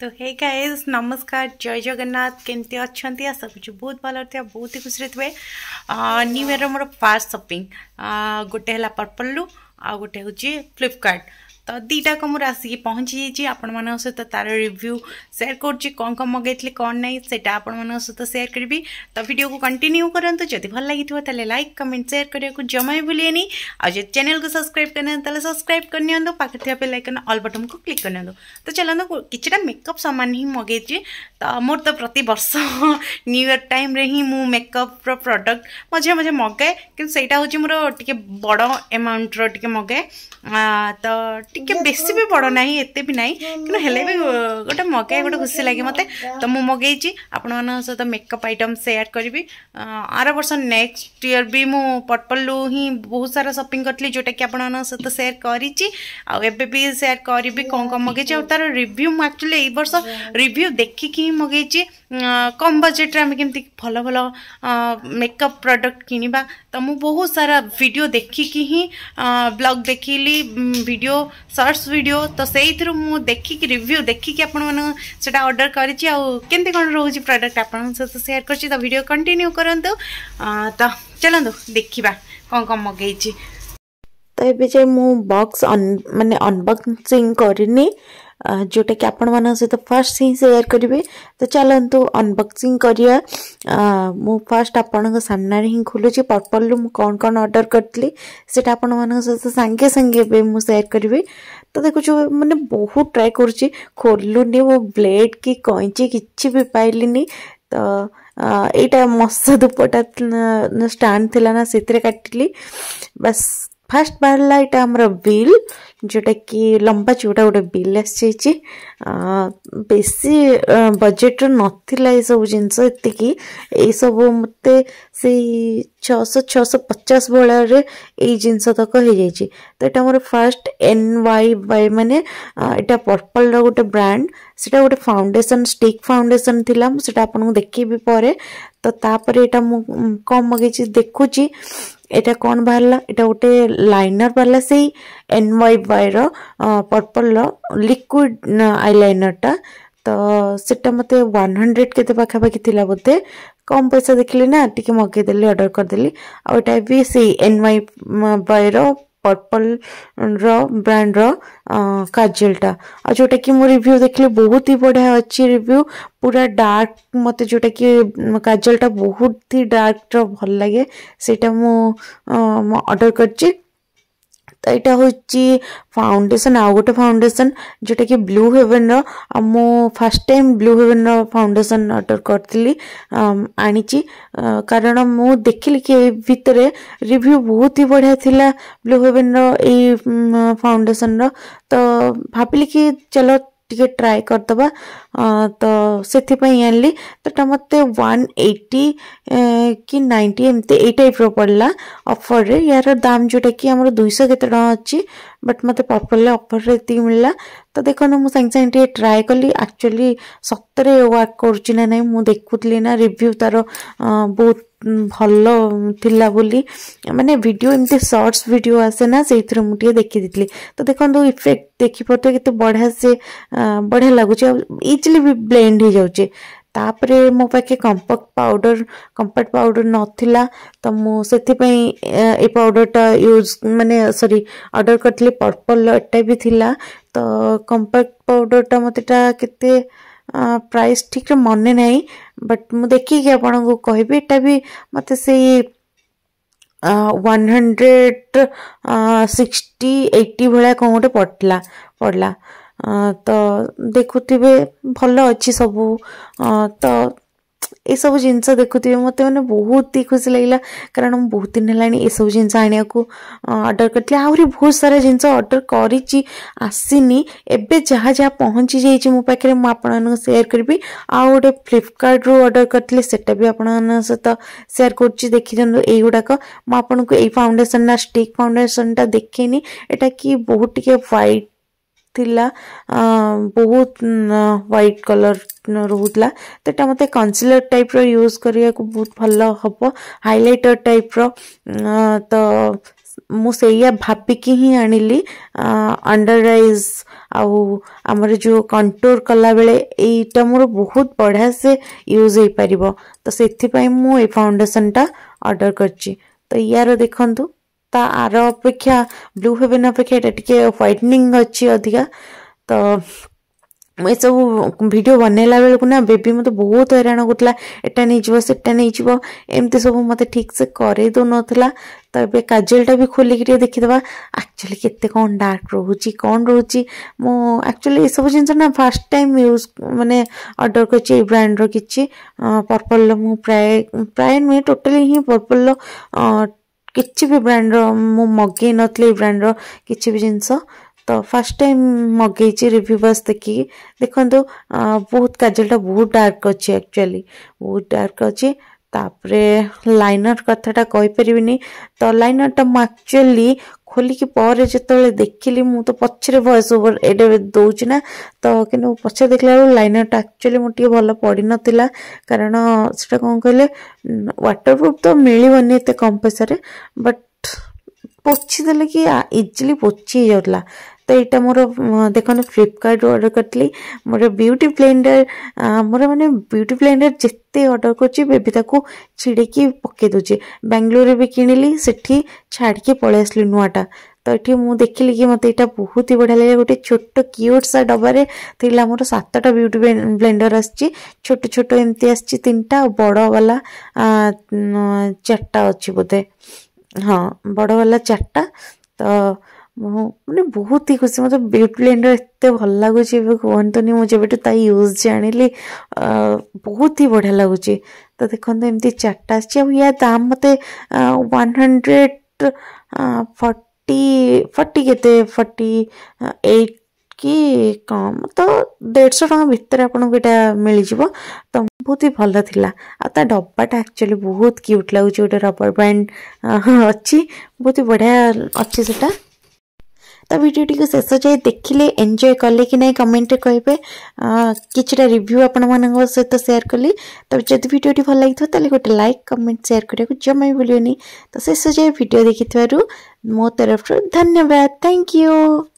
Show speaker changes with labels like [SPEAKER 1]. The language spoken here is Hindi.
[SPEAKER 1] तो हे गाइस नमस्कार जय जगन्नाथ केमती अच्छा सब कुछ बहुत भल बहुत ही खुशी थे न्यू इयर मोर फास्ट सपिंग गोटे हला पर्पल रु आ गोटे हूँ फ्लिपकार्ट तो दीटा को मोर आसिक पहुँची जाइए आपण मान सहित तार रिव्यू सेयार कर कौन थी कौन नाई से आपण सहित सेयार करी तो भिड को कंटिन्यू करूँ जदि भल लगी लाइक कमेंट सेयार करने को जमा भी भूलिए आज चैनल को सब्सक्राइब करना सब्सक्राइब करनी पाखे थी बेलैकन अल बटन को क्लिक करनी तो चलो कि मेकअप सामान ही मगे तो मोर तो प्रत वर्ष न्यूयर टाइम ही मु मेकअप प्रडक्ट मझे मझे मगाए कि मोर टे बड़ एमाउंटर टे मगाए तो टे बेस तो भी बड़ ना एत भी ना कि गोटे मगे गोटे खुशी लगे मत तो मुझे मगे आपण मान सहित मेकअप आइटम सेयार करी आर वर्ष नेक्स्ट इयर भी मुझे पटपल ही बहुत सारा सपिंग करी जोटा कि आप सहित सेयार करी सेयार करी कौन कौन मगे तार रिव्यू मुझे एक्चुअली यही रिव्यू देखिकी मगे କମ୍ ବଜେଟ୍ରେ ଆମେ କେମିତି ଭଲ ଭଲ ମେକଅପ୍ ପ୍ରଡ଼କ୍ଟ କିଣିବା ତ ମୁଁ ବହୁତ ସାରା ଭିଡ଼ିଓ ଦେଖିକି ହିଁ ବ୍ଲଗ୍ ଦେଖିଲି ଭିଡ଼ିଓ ସର୍ଟସ୍ ଭିଡ଼ିଓ ତ ସେଇଥିରୁ ମୁଁ ଦେଖିକି ରିଭ୍ୟୁ ଦେଖିକି ଆପଣମାନଙ୍କୁ ସେଟା ଅର୍ଡ଼ର କରିଛି ଆଉ କେମିତି କ'ଣ ରହୁଛି ପ୍ରଡ଼କ୍ଟ ଆପଣଙ୍କ ସହିତ ସେୟାର କରିଛି ତ ଭିଡ଼ିଓ କଣ୍ଟିନ୍ୟୁ କରନ୍ତୁ ତ ଚାଲନ୍ତୁ ଦେଖିବା କ'ଣ କ'ଣ ମଗେଇଛି ତ ଏବେ ଯାଏ ମୁଁ ବକ୍ସ ମାନେ ଅନବକ୍ସିଂ କରିନି जोटा कि आपण सहित फर्स्ट ही सेयार करेंगे तो चलतु अनबक्सींग करवा मु फास्ट आपण सामने खोलुँ खोलुची पर्पल रु कौन कौन अर्डर करी से आपण सहित सांगे सांगे सेयार करी तो देखु मैंने बहुत ट्राए कर खोलुनि मो ब्लेड कि कईची किसी भी पाइलिनी तो यहाँ मशा धूपटा स्टाण थी ना से काटिली बस फास्ट बाहर यहाँ आमर बिल ଯେଉଁଟାକି ଲମ୍ବା ଚଉଡ଼ା ଗୋଟେ ବିଲ୍ ଆସିଯାଇଛି ବେଶୀ ବଜେଟ୍ର ନଥିଲା ଏସବୁ ଜିନିଷ ଏତିକି ଏଇସବୁ ମୋତେ ସେଇ ଛଅଶହ ଛଅଶହ ପଚାଶ ଭଳିଆରେ ଏଇ ଜିନିଷ ତକ ହେଇଯାଇଛି ତ ଏଇଟା ମୋର ଫାର୍ଷ୍ଟ ଏନ୍ ୱାଇ ବାଇ ମାନେ ଏଇଟା ପର୍ପଲ୍ର ଗୋଟେ ବ୍ରାଣ୍ଡ ସେଇଟା ଗୋଟେ ଫାଉଣ୍ଡେସନ୍ ଷ୍ଟିକ୍ ଫାଉଣ୍ଡେସନ୍ ଥିଲା ମୁଁ ସେଇଟା ଆପଣଙ୍କୁ ଦେଖିବି ପରେ ତ ତାପରେ ଏଇଟା ମୁଁ କ'ଣ ମଗେଇଛି ଦେଖୁଛି এটা କ'ଣ ବାହାରିଲା ଏଇଟା ଗୋଟେ ଲାଇନର ବାହାରିଲା ସେଇ ଏନ୍ ୱାଇ ୱାଇର ପର୍ପଲ୍ର ଲିକ୍ୱିଡ଼ ଆଇଲାଇନରଟା ତ ସେଟା ମୋତେ ୱାନ୍ ହଣ୍ଡ୍ରେଡ଼ କେତେ ପାଖାପାଖି ଥିଲା ବୋଧେ କମ୍ ପଇସା ଦେଖିଲି ନା ଟିକେ ମଗେଇଦେଲି ଅର୍ଡ଼ର କରିଦେଲି ଆଉ ଏଇଟା ବି ସେଇ ଏନ୍ ୱାଇ ୱାଇର ପର୍ପଲ୍ ର ବ୍ରାଣ୍ଡର କାଜଲ୍ଟା ଆଉ ଯେଉଁଟାକି ମୁଁ ରିଭ୍ୟୁ ଦେଖିଲି ବହୁତ ହି ବଢ଼ିଆ ଅଛି ରିଭ୍ୟୁ ପୁରା ଡାର୍କ ମୋତେ ଯେଉଁଟାକି କାଜଲ୍ଟା ବହୁତ ହି ଡାର୍କର ଭଲ ଲାଗେ ସେଇଟା ମୁଁ ଅର୍ଡ଼ର୍ କରିଛି ତ ଏଇଟା ହେଉଛି ଫାଉଣ୍ଡେସନ୍ ଆଉ ଗୋଟେ ଫାଉଣ୍ଡେସନ୍ ଯେଉଁଟାକି ବ୍ଲୁ ହେଭେନ୍ର ଆଉ ମୁଁ ଫାର୍ଷ୍ଟ ଟାଇମ୍ ବ୍ଲୁ ହେଭେନ୍ର ଫାଉଣ୍ଡେସନ୍ ଅର୍ଡ଼ର୍ କରିଥିଲି ଆଣିଛି କାରଣ ମୁଁ ଦେଖିଲି କି ଏଇ ଭିତରେ ରିଭ୍ୟୁ ବହୁତ ହି ବଢ଼ିଆ ଥିଲା ବ୍ଲୁ ହେଭେନ୍ର ଏଇ ଫାଉଣ୍ଡେସନ୍ର ତ ଭାବିଲି କି ଚାଲ ଟିକେ ଟ୍ରାଏ କରିଦେବା ତ से आनलि तो मत वन एट्टी कि नाइंटी एम टाइप रड़ला अफर यार दाम जोटा कि दुईश के बट मत पड़े अफर ये मिलला तो देख मुझे ट्राए कली आकचुअली सतरे वर्क करा ना मुझे देखुली ना रिव्यू तार बहुत भल्ला बोली मैंने वीडियो एमती सर्ट्स वीडियो आसे ना से मुझे देखी थी तो देखो इफेक्ट देखिपे बढ़िया से बढ़िया लगुच इजिली भी ब्लेंड जाऊँ तापर मो पाखे कंपक्ट पाउडर कंपाक्ट पाउडर नाला तो मुझे ये पाउडरटा यूज मानने सरी अर्डर करी पर्पल लाइटा भी थिला तो कंपाक्ट पाउडरटा मत के प्राइस ठीक मन ना बट मु देखिए आपण मत से हंड्रेड सिक्सटी एट्टी भाया कौन गोटे पड़ला पड़ला ତ ଦେଖୁଥିବେ ଭଲ ଅଛି ସବୁ ତ ଏସବୁ ଜିନିଷ ଦେଖୁଥିବେ ମୋତେ ମାନେ ବହୁତ ହି ଖୁସି ଲାଗିଲା କାରଣ ମୁଁ ବହୁତ ଦିନ ହେଲାଣି ଏସବୁ ଜିନିଷ ଆଣିବାକୁ ଅର୍ଡ଼ର କରିଥିଲି ଆହୁରି ବହୁତ ସାରା ଜିନିଷ ଅର୍ଡ଼ର କରିଛି ଆସିନି ଏବେ ଯାହା ଯାହା ପହଞ୍ଚି ଯାଇଛି ମୋ ପାଖରେ ମୁଁ ଆପଣମାନଙ୍କୁ ସେୟାର କରିବି ଆଉ ଗୋଟେ ଫ୍ଲିପକାର୍ଟରୁ ଅର୍ଡ଼ର କରିଥିଲି ସେଟା ବି ଆପଣମାନଙ୍କ ସହିତ ସେୟାର କରୁଛି ଦେଖିଦିଅନ୍ତୁ ଏଇଗୁଡ଼ାକ ମୁଁ ଆପଣଙ୍କୁ ଏଇ ଫାଉଣ୍ଡେସନଟା ଷ୍ଟିକ୍ ଫାଉଣ୍ଡେସନଟା ଦେଖେଇନି ଏଟା କି ବହୁତ ଟିକେ ହ୍ୱାଇଟ୍ ଥିଲା ବହୁତ ହ୍ୱାଇଟ୍ କଲର୍ ରହୁଥିଲା ତ ଏଇଟା ମୋତେ କନସିଲର୍ ଟାଇପ୍ର ୟୁଜ୍ କରିବାକୁ ବହୁତ ଭଲ ହେବ ହାଇଲାଇଟର୍ ଟାଇପ୍ର ତ ମୁଁ ସେଇଆ ଭାବିକି ହିଁ ଆଣିଲି ଅଣ୍ଡର ଆଇଜ୍ ଆଉ ଆମର ଯେଉଁ କଣ୍ଟୋର୍ କଲାବେଳେ ଏଇଟା ମୋର ବହୁତ ବଢ଼ିଆ ସେ ୟୁଜ୍ ହେଇପାରିବ ତ ସେଥିପାଇଁ ମୁଁ ଏ ଫାଉଣ୍ଡେସନ୍ଟା ଅର୍ଡ଼ର୍ କରିଛି ତ ୟାର ଦେଖନ୍ତୁ ता आर अपेक्षा ब्लू हेवेन अपेक्षा ये टे ह्वैटनिंग अच्छी अधिका तो ये सब भिड बनैला बेलकूना बेबी मत बहुत हईराण करा एटा नहीं जीव एमती सब मत ठीक से कई दून तो ये काजलटा भी खोल देखीदे आकचुअली के कौन डार्क रोच कौन रोच मु ये सब जिन फास्ट टाइम यूज मानने अर्डर कर ब्रांड रि पर्पल रु प्राय प्राय नुहे टोटाली हम पर्पल କିଛି ବି ବ୍ରାଣ୍ଡର ମୁଁ ମଗେଇ ନଥିଲି ଏଇ ବ୍ରାଣ୍ଡର କିଛି ବି ଜିନିଷ ତ ଫାର୍ଷ୍ଟ ଟାଇମ୍ ମଗେଇଛି ରିଭ୍ୟୁ ବାସ୍ ଦେଖିକି ଦେଖନ୍ତୁ ବହୁତ କାଜଲଟା ବହୁତ ଡାର୍କ ଅଛି ଆକ୍ଚୁଆଲି ବହୁତ ଡାର୍କ ଅଛି ତାପରେ ଲାଇନର କଥାଟା କହିପାରିବିନି ତ ଲାଇନରଟା ମୁଁ ଆକ୍ଚୁଆଲି ଖୋଲିକି ପରେ ଯେତେବେଳେ ଦେଖିଲି ମୁଁ ତ ପଛରେ ଭଏସ୍ ଓଭର ଏଇଟା ଦେଉଛି ନା ତ କିନ୍ତୁ ପଛରେ ଦେଖିଲା ବେଳକୁ ଲାଇନର୍ଟା ଆକ୍ଚୁଆଲି ମୁଁ ଟିକେ ଭଲ ପଡ଼ିନଥିଲା କାରଣ ସେଇଟା କ'ଣ କହିଲେ ପ୍ରୁଫ୍ ତ ମିଳିବନି ଏତେ କମ୍ ପଇସାରେ ବଟ୍ ପୋଛିଦେଲେ କି ଇଜିଲି ପୋଛି ହେଇଯାଉଥିଲା ତ ଏଇଟା ମୋର ଦେଖନ୍ତୁ ଫ୍ଲିପକାର୍ଟରୁ ଅର୍ଡ଼ର କରିଥିଲି ମୋର ବିୟୁଟି ବ୍ଲେଣ୍ଡର ମୋର ମାନେ ବିୟୁଟି ବ୍ଲେଣ୍ଡର ଯେତେ ଅର୍ଡ଼ର କରୁଛି ବେବି ତାକୁ ଛିଡ଼ିକି ପକାଇ ଦେଉଛି ବାଙ୍ଗଲୋରରେ ବି କିଣିଲି ସେଠି ଛାଡ଼ିକି ପଳାଇ ଆସିଲି ନୂଆଟା ତ ଏଠି ମୁଁ ଦେଖିଲି କି ମୋତେ ଏଇଟା ବହୁତ ହି ବଢ଼ିଆ ଲାଗିଲା ଗୋଟେ ଛୋଟ କ୍ୟୁଟ୍ ସା ଡବାରେ ଥିଲା ମୋର ସାତଟା ବିୟୁଟି ବ୍ଲେଣ୍ଡର ଆସିଛି ଛୋଟ ଛୋଟ ଏମିତି ଆସିଛି ତିନିଟା ଆଉ ବଡ଼ ବାଲା ଚାରିଟା ଅଛି ବୋଧେ ହଁ ବଡ଼ ବାଲା ଚାରିଟା ତ ମୁଁ ମାନେ ବହୁତ ହି ଖୁସି ମୋତେ ବିୟୁଟି ବ୍ଲେଣ୍ଡର ଏତେ ଭଲ ଲାଗୁଛି ଏବେ କୁହନ୍ତୁନି ମୁଁ ଯେବେଠୁ ତା ୟୁଜ୍ ଜାଣିଲି ବହୁତ ହି ବଢ଼ିଆ ଲାଗୁଛି ତ ଦେଖନ୍ତୁ ଏମିତି ଚାରିଟା ଆସିଛି ଆଉ ୟା ଦାମ୍ ମୋତେ ୱାନ୍ ହଣ୍ଡ୍ରେଡ଼ ଫର୍ଟି ଫର୍ଟି କେତେ ଫର୍ଟି ଏଇଟ୍ କି କମ୍ ତ ଦେଢ଼ଶହ ଟଙ୍କା ଭିତରେ ଆପଣଙ୍କୁ ଏଇଟା ମିଳିଯିବ ତ ବହୁତ ହି ଭଲ ଥିଲା ଆଉ ତା ଡବାଟା ଆକ୍ଚୁଆଲି ବହୁତ କ୍ୟୁଟ୍ ଲାଗୁଛି ଗୋଟେ ରବର ବ୍ୟାଣ୍ଡ ଅଛି ବହୁତ ହି ବଢ଼ିଆ ଅଛି ସେଟା ତ ଭିଡ଼ିଓଟିକୁ ଶେଷ ଯାଏ ଦେଖିଲେ ଏନ୍ଜୟ କଲେ କି ନାହିଁ କମେଣ୍ଟରେ କହିବେ କିଛିଟା ରିଭ୍ୟୁ ଆପଣମାନଙ୍କ ସହିତ ସେୟାର କଲି ତ ଯଦି ଭିଡ଼ିଓଟି ଭଲ ଲାଗିଥିବ ତାହେଲେ ଗୋଟେ ଲାଇକ୍ କମେଣ୍ଟ ସେୟାର କରିବାକୁ ଜମା ଭୁଲିବନି ତ ଶେଷ ଯାଏ ଭିଡ଼ିଓ ଦେଖିଥିବାରୁ ମୋ ତରଫରୁ ଧନ୍ୟବାଦ ଥ୍ୟାଙ୍କ ୟୁ